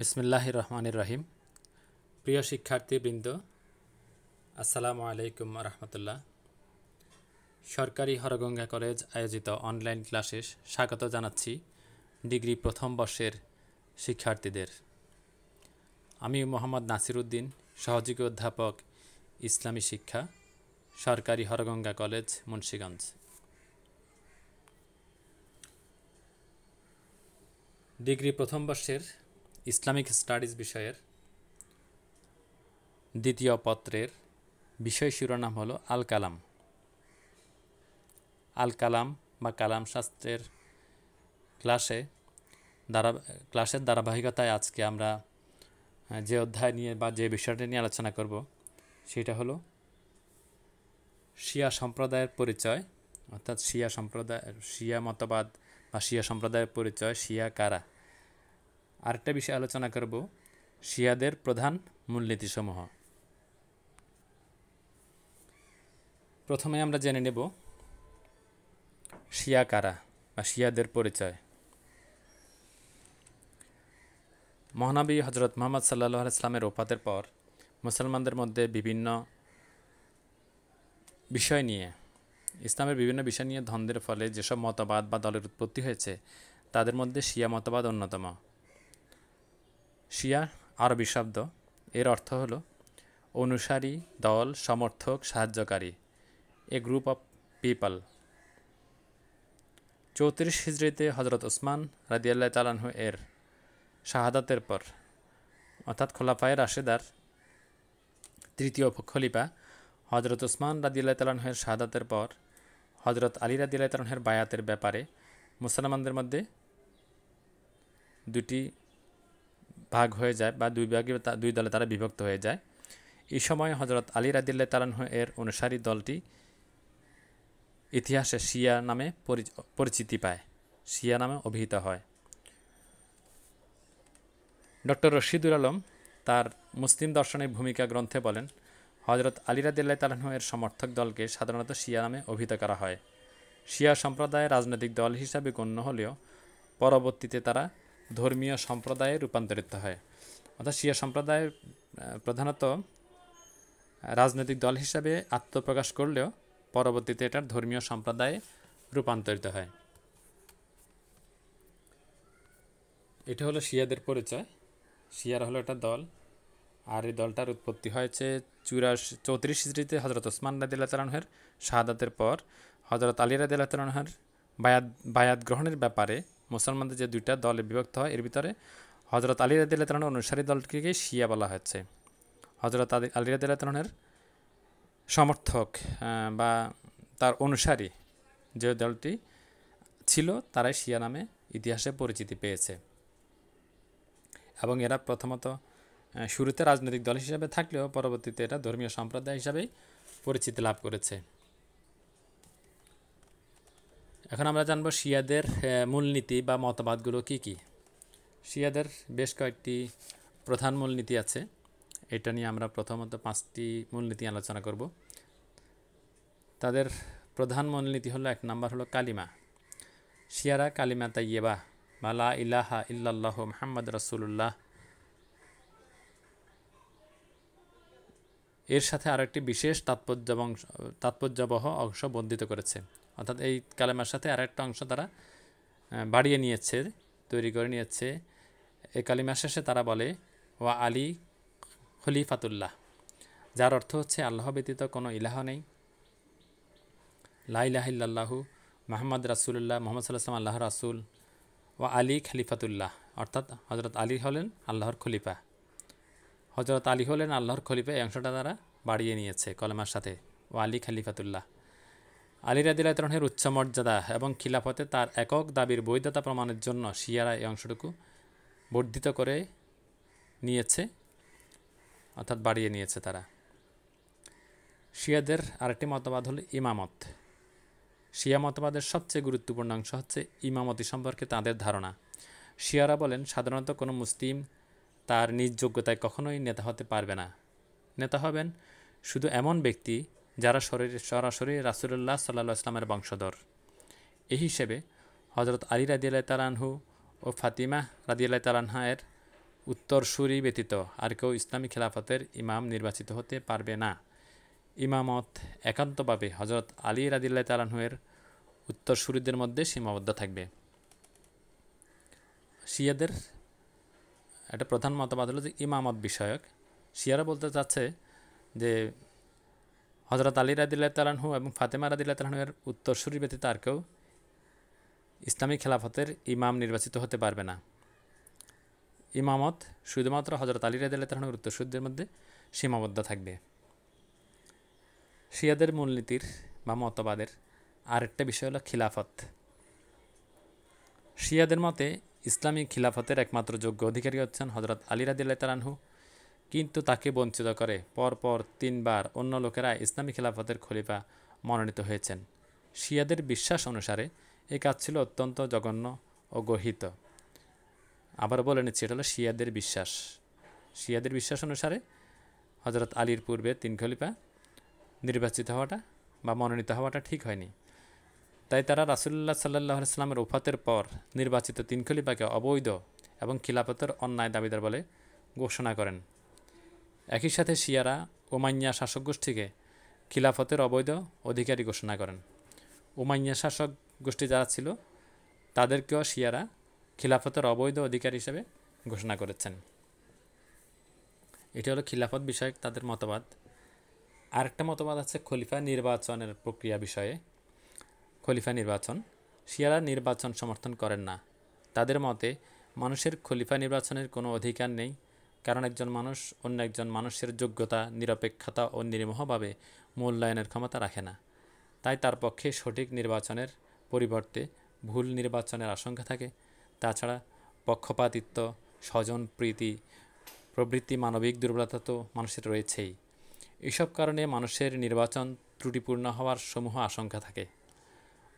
বিসমুল্লাহ রহমানুর রাহিম প্রিয় শিক্ষার্থীবৃন্দ আসসালামু আলাইকুম রহমতুল্লাহ সরকারি হরগঙ্গা কলেজ আয়োজিত অনলাইন ক্লাসে স্বাগত জানাচ্ছি ডিগ্রি প্রথম বর্ষের শিক্ষার্থীদের আমি মোহাম্মদ নাসির উদ্দিন সহযোগী অধ্যাপক ইসলামী শিক্ষা সরকারি হরগঙ্গা কলেজ মুন্সীগঞ্জ ডিগ্রি প্রথম বর্ষের ইসলামিক স্টাডিজ বিষয়ের দ্বিতীয় পত্রের বিষয় শিরোনাম হলো আল কালাম আল কালাম বা কালাম শাস্ত্রের ক্লাসে দ্বারা ক্লাসের ধারাবাহিকতায় আজকে আমরা যে অধ্যায় নিয়ে বা যে বিষয়টি নিয়ে আলোচনা করব সেটা হলো শিয়া সম্প্রদায়ের পরিচয় অর্থাৎ শিয়া সম্প্রদায় শিয়া মতবাদ বা শিয়া সম্প্রদায়ের পরিচয় শিয়া কারা আরেকটা বিষয় আলোচনা করব শিয়াদের প্রধান মূলনীতিসমূহ প্রথমে আমরা জেনে নেব শিয়া কারা বা শিয়াদের পরিচয় মহানবী হজরত মোহাম্মদ সাল্লাহ ইসলামের ওপাতের পর মুসলমানদের মধ্যে বিভিন্ন বিষয় নিয়ে ইসলামের বিভিন্ন বিষয় নিয়ে ধন্দের ফলে যেসব মতবাদ বা দলের উৎপত্তি হয়েছে তাদের মধ্যে শিয়া মতবাদ অন্যতম শিয়া আরবি শব্দ এর অর্থ হলো অনুসারী দল সমর্থক সাহায্যকারী এ গ্রুপ অফ পিপল চৌত্রিশ হিজড়িতে হজরত ওসমান রাদিয়াল্লাহ তালানহ এর শাহাদাতের পর অর্থাৎ খোলাফায়ের রাশেদার তৃতীয় খলিফা হজরত ওসমান রাদিল্লাহ তালানহের শাহাদাতের পর হজরত আলী রাদিল্লাহ তালানহের বায়াতের ব্যাপারে মুসলমানদের মধ্যে দুটি ভাগ হয়ে যায় বা দুই ভাগে দুই দলে তারা বিভক্ত হয়ে যায় এই সময় হজরত আলী রাদিল্লা তালানহ এর অনুসারী দলটি ইতিহাসে শিয়া নামে পরিচিতি পায় শিয়া নামে অভিহিত হয় ডক্টর রশিদুল আলম তার মুসলিম দর্শনের ভূমিকা গ্রন্থে বলেন হজরত আলিরাদিল্লাহ তালাহ এর সমর্থক দলকে সাধারণত শিয়া নামে অভিহিত করা হয় শিয়া সম্প্রদায় রাজনৈতিক দল হিসাবে গণ্য হলেও পরবর্তীতে তারা ধর্মীয় সম্প্রদায়ে রূপান্তরিত হয় অর্থাৎ শিয়া সম্প্রদায়ের প্রধানত রাজনৈতিক দল হিসাবে আত্মপ্রকাশ করলেও পরবর্তীতে এটার ধর্মীয় সম্প্রদায়ে রূপান্তরিত হয় এটা হলো শিয়াদের পরিচয় শিয়ার হলো একটা দল আর এই দলটার উৎপত্তি হয়েছে চুরাশ চৌত্রিশ হিজড়িতে হজরত ওসমান রাদিল্লাহতালাহের শাহাদাতের পর হজরত আলী রাদিল্লাহতালাহের বায়াত বায়াত গ্রহণের ব্যাপারে মুসলমানদের যে দুইটা দলে বিভক্ত হয় এর ভিতরে হজরত আলী রাদিল্লাহতালনের অনুসারী দলটিকে শিয়া বলা হচ্ছে হজরত আলী রাদিল্লাহতালনের সমর্থক বা তার অনুসারী যে দলটি ছিল তারাই শিয়া নামে ইতিহাসে পরিচিতি পেয়েছে এবং এরা প্রথমত শুরুতে রাজনৈতিক দল হিসাবে থাকলেও পরবর্তীতে এটা ধর্মীয় সম্প্রদায় হিসাবেই পরিচিতি লাভ করেছে এখন আমরা জানব শিয়াদের মূলনীতি বা মতবাদগুলো কি কি শিয়াদের বেশ কয়েকটি প্রধান মূলনীতি আছে এটা নিয়ে আমরা প্রথমত পাঁচটি মূলনীতি আলোচনা করব তাদের প্রধান মূলনীতি হলো এক নাম্বার হলো কালিমা শিয়ারা কালিমা তাইয়েবা বা লা ইলাহা ইল্লাল্লাহ মোহাম্মদ রসুল্লাহ এর সাথে আরেকটি বিশেষ তাৎপর্য তাৎপর্যবহ অংশ বন্ধিত করেছে অর্থাৎ এই কালেমার সাথে আর একটা অংশ তারা বাড়িয়ে নিয়েছে তৈরি করে নিয়েছে এই কালিমার শেষে তারা বলে ওয়া আলী খলিফাতুল্লাহ যার অর্থ হচ্ছে আল্লাহ ব্যতীত কোনো ইলাহ নেই লাইলাহিল্লাহু মাহমদ রাসুল্লাহ মোহাম্মদ সাল্লাহাম আল্লাহ রাসুল ও আলী খলিফাতুল্লাহ অর্থাৎ হজরত আলী হলেন আল্লাহর খলিফা হজরত আলী হলেন আল্লাহর খলিফা এই অংশটা তারা বাড়িয়ে নিয়েছে কলমার সাথে ও আলী খলিফাতুল্লাহ আলী রাদিলাতরণের উচ্চ মর্যাদা এবং খিলাফতে তার একক দাবির বৈধতা প্রমাণের জন্য শিয়ারা এই অংশটুকু বর্ধিত করে নিয়েছে অর্থাৎ বাড়িয়ে নিয়েছে তারা শিয়াদের আরেকটি মতবাদ হল ইমামত শিয়া মতবাদের সবচেয়ে গুরুত্বপূর্ণ অংশ হচ্ছে ইমামতি সম্পর্কে তাদের ধারণা শিয়ারা বলেন সাধারণত কোনো মুসলিম তার নিজ যোগ্যতায় কখনোই নেতা হতে পারবে না নেতা হবেন শুধু এমন ব্যক্তি যারা শরীর সরাসরি রাসুলুল্লাহ সাল্লা ইসলামের বংশধর এই হিসেবে হজরত আলী রাদিয়াল্লাহ তালানহু ও ফাতিমা এর উত্তর উত্তরসূরি ব্যতীত আর কেউ ইসলামী খেলাফতের ইমাম নির্বাচিত হতে পারবে না ইমামত একান্তভাবে হজরত আলী রাদিল্লাহ তালানহুয়ের উত্তরসূরিদের মধ্যে সীমাবদ্ধ থাকবে শিয়াদের একটা প্রধান মতবাদ হলো যে ইমামত বিষয়ক শিয়ারা বলতে চাচ্ছে যে হজরত আলী রাদিল্লা তালানহু এবং ফাতেমা রাদিল্লা তালানহু এর উত্তরসূরি ব্যতীত আর কেউ ইসলামী খেলাফতের ইমাম নির্বাচিত হতে পারবে না ইমামত শুধুমাত্র হজরত আলী রাদিল্লা তালানহুর উত্তরসূরিদের মধ্যে সীমাবদ্ধ থাকবে শিয়াদের মূলনীতির বা মতবাদের আরেকটা বিষয় হলো খিলাফত শিয়াদের মতে ইসলামী খিলাফতের একমাত্র যোগ্য অধিকারী হচ্ছেন হজরত আলী রাদিল্লা তালানহু কিন্তু তাকে বঞ্চিত করে পরপর তিনবার অন্য লোকেরা ইসলামী খেলাফতের খলিফা মনোনীত হয়েছেন শিয়াদের বিশ্বাস অনুসারে এই কাজ ছিল অত্যন্ত জঘন্য ও গহিত আবার বলে নিচ্ছি এটা হলো শিয়াদের বিশ্বাস শিয়াদের বিশ্বাস অনুসারে হজরত আলীর পূর্বে তিন খলিফা নির্বাচিত হওয়াটা বা মনোনীত হওয়াটা ঠিক হয়নি তাই তারা রাসুল্লাহ সাল্লাহ সাল্লামের ওফাতের পর নির্বাচিত তিন খলিফাকে অবৈধ এবং খিলাফতের অন্যায় দাবিদার বলে ঘোষণা করেন একই সাথে শিয়ারা ওমাইয়া শাসক গোষ্ঠীকে খিলাফতের অবৈধ অধিকারী ঘোষণা করেন ওমাইয়া শাসক গোষ্ঠী যারা ছিল তাদেরকেও শিয়ারা খিলাফতের অবৈধ অধিকার হিসেবে ঘোষণা করেছেন এটি হলো খিলাফত বিষয়ক তাদের মতবাদ আরেকটা মতবাদ আছে খলিফা নির্বাচনের প্রক্রিয়া বিষয়ে খলিফা নির্বাচন শিয়ারা নির্বাচন সমর্থন করেন না তাদের মতে মানুষের খলিফা নির্বাচনের কোনো অধিকার নেই কারণ একজন মানুষ অন্য একজন মানুষের যোগ্যতা নিরপেক্ষতা ও নির্মহভাবে মূল্যায়নের ক্ষমতা রাখে না তাই তার পক্ষে সঠিক নির্বাচনের পরিবর্তে ভুল নির্বাচনের আশঙ্কা থাকে তাছাড়া পক্ষপাতিত্ব স্বজন প্রীতি প্রবৃত্তি মানবিক দুর্বলতা তো মানুষের রয়েছেই এসব কারণে মানুষের নির্বাচন ত্রুটিপূর্ণ হওয়ার সমূহ আশঙ্কা থাকে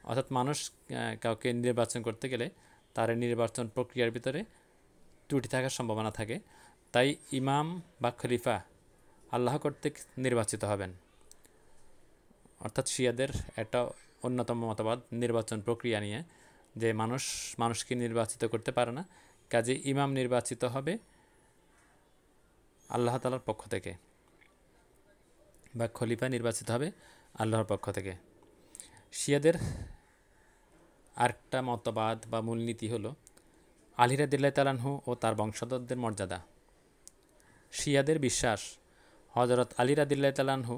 অর্থাৎ মানুষ কাউকে নির্বাচন করতে গেলে তার নির্বাচন প্রক্রিয়ার ভিতরে ত্রুটি থাকার সম্ভাবনা থাকে তাই ইমাম বা খলিফা আল্লাহ কর্তৃক নির্বাচিত হবেন অর্থাৎ শিয়াদের একটা অন্যতম মতবাদ নির্বাচন প্রক্রিয়া নিয়ে যে মানুষ মানুষকে নির্বাচিত করতে পারে না কাজে ইমাম নির্বাচিত হবে আল্লাহ তালার পক্ষ থেকে বা খলিফা নির্বাচিত হবে আল্লাহর পক্ষ থেকে শিয়াদের আরেকটা মতবাদ বা মূলনীতি হলো আলিরা দিল্লাহ তালানহু ও তার বংশধরদের মর্যাদা শিয়াদের বিশ্বাস হজরত আলী রাদিল্লাহ তালাহু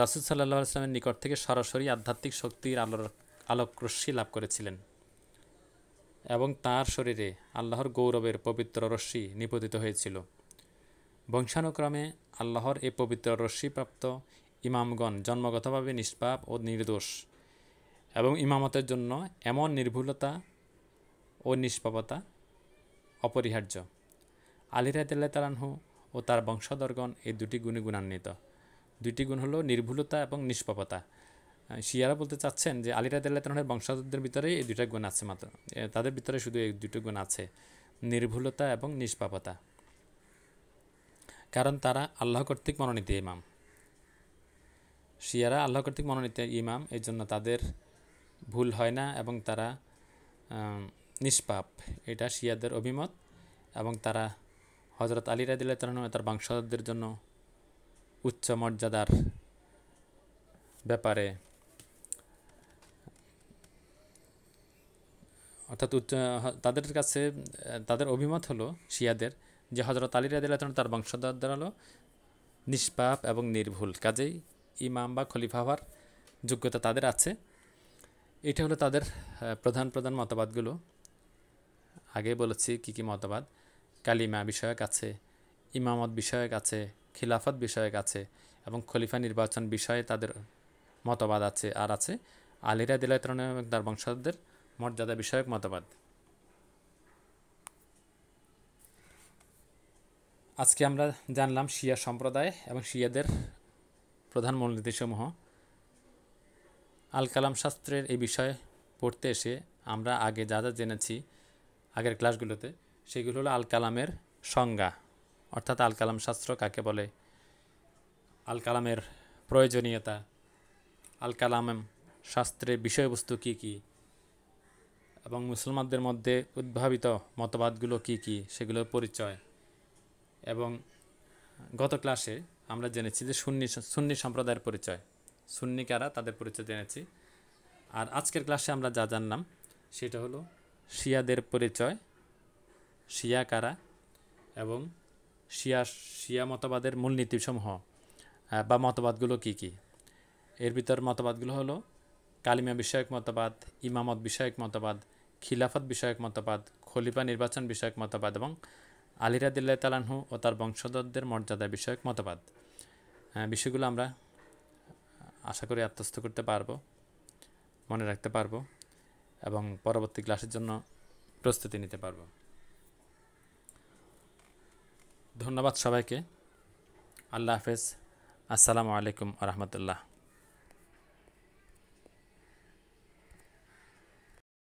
রাসুল সাল্লাহ আসলামের নিকট থেকে সরাসরি আধ্যাত্মিক শক্তির আলোর আলোকরশ্মি লাভ করেছিলেন এবং তার শরীরে আল্লাহর গৌরবের পবিত্র রশ্মি নিপতিত হয়েছিল বংশানুক্রমে আল্লাহর এ পবিত্র রশ্মিপ্রাপ্ত ইমামগণ জন্মগতভাবে নিষ্পাপ ও নির্দোষ এবং ইমামতের জন্য এমন নির্ভুলতা ও নিষ্পাপতা অপরিহার্য আলী রাতেল্লা ও তার বংশধরগণ এই দুটি গুণে গুণান্বিত দুটি গুণ হলো নির্ভুলতা এবং নিষ্পাপতা শিয়ারা বলতে চাচ্ছেন যে আলী রাতেল্লা তালানহের বংশধরদের ভিতরে এই দুটা গুণ আছে মাত্র তাদের ভিতরে শুধু এই দুটো গুণ আছে নির্ভুলতা এবং নিষ্পাপতা কারণ তারা আল্লাহ কর্তৃক মনোনীত ইমাম শিয়ারা আল্লাহ কর্তৃক মনোনীত ইমাম এই জন্য তাদের ভুল হয় না এবং তারা নিষ্পাপ এটা শিয়াদের অভিমত এবং তারা হজরত আলী রাদিল্লা তালানু তার বংশধরদের জন্য উচ্চ মর্যাদার ব্যাপারে অর্থাৎ উচ্চ তাদের কাছে তাদের অভিমত হলো শিয়াদের যে হজরত আলী রাদিল্লা তালানু তার বংশধরদের হলো নিষ্পাপ এবং নির্ভুল কাজেই ইমাম বা খলিফা হওয়ার যোগ্যতা তাদের আছে এটা হলো তাদের প্রধান প্রধান মতবাদগুলো আগে বলেছি কি কি মতবাদ কালিমা বিষয়ক আছে ইমামত বিষয়ক আছে খিলাফত বিষয়ক আছে এবং খলিফা নির্বাচন বিষয়ে তাদের মতবাদ আছে আর আছে আলিরা দিলায়তরণ এবং তার বংশধরদের মর্যাদা বিষয়ক মতবাদ আজকে আমরা জানলাম শিয়া সম্প্রদায় এবং শিয়াদের প্রধান মূলনীতিসমূহ আল কালাম শাস্ত্রের এই বিষয়ে পড়তে এসে আমরা আগে যা যা জেনেছি আগের ক্লাসগুলোতে সেগুলো হলো আল কালামের সংজ্ঞা অর্থাৎ আল কালাম শাস্ত্র কাকে বলে আল কালামের প্রয়োজনীয়তা আল কালাম শাস্ত্রের বিষয়বস্তু কি কি এবং মুসলমানদের মধ্যে উদ্ভাবিত মতবাদগুলো কি কি সেগুলোর পরিচয় এবং গত ক্লাসে আমরা জেনেছি যে সুন্নি সুন্নি সম্প্রদায়ের পরিচয় সুন্নি কারা তাদের পরিচয় জেনেছি আর আজকের ক্লাসে আমরা যা জানলাম সেটা হলো শিয়াদের পরিচয় শিয়া কারা এবং শিয়া শিয়া মতবাদের মূলনীতিসমূহ বা মতবাদগুলো কি কি এর ভিতর মতবাদগুলো হলো কালিমা বিষয়ক মতবাদ ইমামত বিষয়ক মতবাদ খিলাফত বিষয়ক মতবাদ খলিফা নির্বাচন বিষয়ক মতবাদ এবং আলিরা আলিরাদিল্লা তালানহু ও তার বংশধরদের মর্যাদা বিষয়ক মতবাদ বিষয়গুলো আমরা আশা করি আত্মস্থ করতে পারবো মনে রাখতে পারবো এবং পরবর্তী ক্লাসের জন্য প্রস্তুতি নিতে পারবো ধন্যবাদ সবাইকে আল্লাহ হাফেজ আসসালামু আলাইকুম রহমতুল্লাহ